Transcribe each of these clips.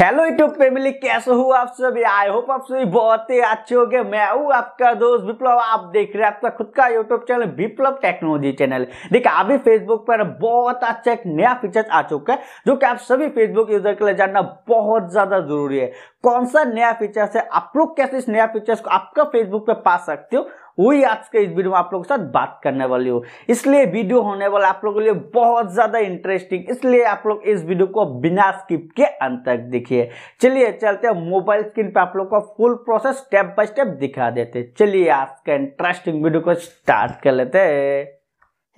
hello YouTube family कैसे हो आप सभी आई होप आप सभी बहुत ही अच्छे हो गए मैं हूँ आपका दोस्त विप्लव आप देख रहे हैं आपका खुद का YouTube channel Viplav technology channel देखिए अभी फेसबुक पर बहुत अच्छा एक नया फीचर आ चुका है जो कि आप सभी फेसबुक यूजर के लिए जानना बहुत ज्यादा जरूरी है कौन सा नया फीचर है आप लोग कैसे इस नया फीचर्स को आपका फेसबुक पर पा सकते हो वही आज के इस वीडियो में आप लोगों के साथ बात करने वाली हूँ इसलिए वीडियो होने वाला आप लोगों के लिए बहुत ज़्यादा इंटरेस्टिंग इसलिए आप लोग इस वीडियो को बिना स्किप के अंत तक देखिए चलिए चलते हैं मोबाइल स्क्रीन पे आप लोग का full process step by step दिखा देते चलिए आज का इंटरेस्टिंग वीडियो को स्टार्ट कर लेते हैं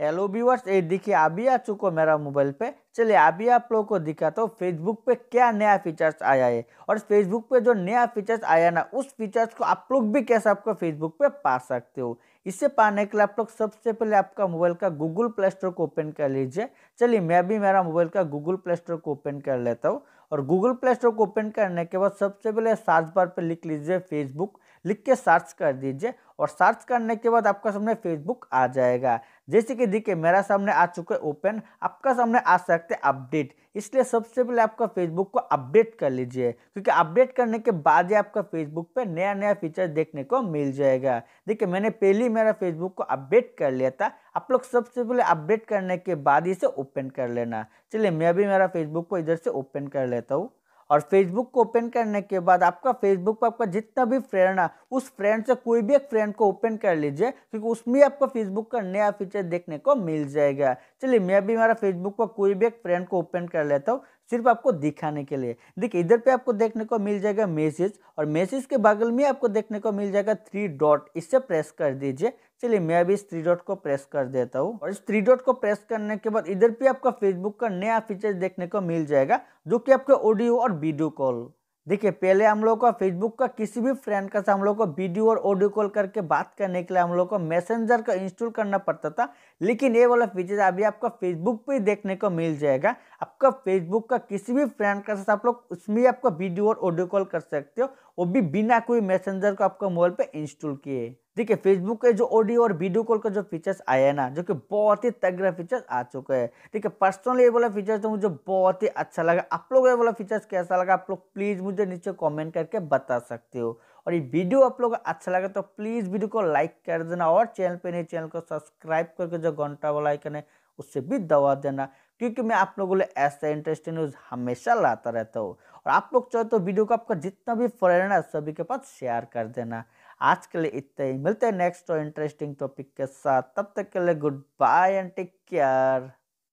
हेलो व्यूवर्स ये देखिए अभी आ चुका मेरा मोबाइल पे चलिए अभी आप लोगों को दिखाता हूँ फेसबुक पे क्या नया फीचर्स आया है और फेसबुक पे जो नया फीचर्स आया ना उस फीचर्स को आप लोग भी कैसे आपको फेसबुक पे पा सकते हो इसे पाने के लिए आप लोग सबसे पहले आपका मोबाइल का गूगल प्ले स्टोर को ओपन कर लीजिए चलिए मैं भी मेरा मोबाइल का गूगल प्ले स्टोर को ओपन कर लेता हूँ और गूगल प्ले स्टोर को ओपन करने के बाद सबसे पहले सात बार पर लिख लीजिए फेसबुक लिख के सर्च कर दीजिए और सर्च करने के बाद आपका सामने फेसबुक आ जाएगा जैसे कि देखिए मेरा सामने आ चुका है ओपन आपका सामने आ सकते हैं अपडेट इसलिए सबसे पहले आपका फेसबुक को अपडेट कर लीजिए क्योंकि अपडेट करने के बाद ही आपका फेसबुक पे नया नया फीचर देखने को मिल जाएगा देखिए मैंने पहले ही मेरा फेसबुक को अपडेट कर लिया था आप लोग सबसे पहले अपडेट करने के बाद इसे ओपन कर लेना चलिए मैं भी मेरा फेसबुक को इधर से ओपन कर लेता हूँ और फेसबुक को ओपन करने के बाद आपका फेसबुक पर आपका जितना भी फ्रेंड है उस फ्रेंड से कोई भी एक फ्रेंड को ओपन कर लीजिए क्योंकि उसमें आपको फेसबुक का नया फीचर देखने को मिल जाएगा चलिए मैं भी मेरा फेसबुक पर कोई भी एक फ्रेंड को ओपन कर लेता हूँ सिर्फ आपको दिखाने के लिए देखिए इधर पे आपको देखने को मिल जाएगा मैसेज और मैसेज के बगल में आपको देखने को मिल जाएगा थ्री डॉट इससे प्रेस कर दीजिए चलिए मैं अभी इस थ्री डॉट को प्रेस कर देता हूँ और इस थ्री डॉट को प्रेस करने के बाद इधर पे आपका फेसबुक का नया फीचर देखने को मिल जाएगा जो कि आपका ऑडियो और वीडियो कॉल देखिए पहले हम लोग को फेसबुक का किसी भी फ्रेंड का से हम लोग को वीडियो और ऑडियो कॉल करके बात करने के लिए हम लोग को मैसेंजर का इंस्टॉल करना पड़ता था लेकिन ये वाला फीचर अभी आपको फेसबुक पे देखने को मिल जाएगा आपका फेसबुक का किसी भी फ्रेंड का साथ आप लोग उसमें आपका वीडियो और ऑडियो कॉल कर सकते हो वो भी बिना कोई मैसेंजर को आपका मोबाइल पर इंस्टॉल किए ठीक है फेसबुक के जो ऑडियो और वीडियो कॉल का जो फीचर्स आया है ना जो कि बहुत ही तगड़ा फीचर्स आ चुका है ठीक है पर्सनली ये वाला फीचर्स तो मुझे बहुत ही अच्छा लगा आप लोग ये वाला फीचर्स कैसा लगा आप लोग प्लीज़ मुझे नीचे कमेंट करके बता सकते हो और ये वीडियो आप लोग अच्छा लगा तो प्लीज़ वीडियो को लाइक कर देना और चैनल पर नहीं चैनल को सब्सक्राइब करके जो घंटा वाला आइकन है उससे भी दबा देना क्योंकि मैं आप लोगों के लिए ऐसा इंटरेस्टिंग न्यूज़ हमेशा लाता रहता हूँ और आप लोग चाहे तो वीडियो को आपका जितना भी फ्रेंड है सभी के पास शेयर कर देना आज के लिए इतना ही मिलते हैं नेक्स्ट और इंटरेस्टिंग टॉपिक के साथ तब तक के लिए goodbye and take care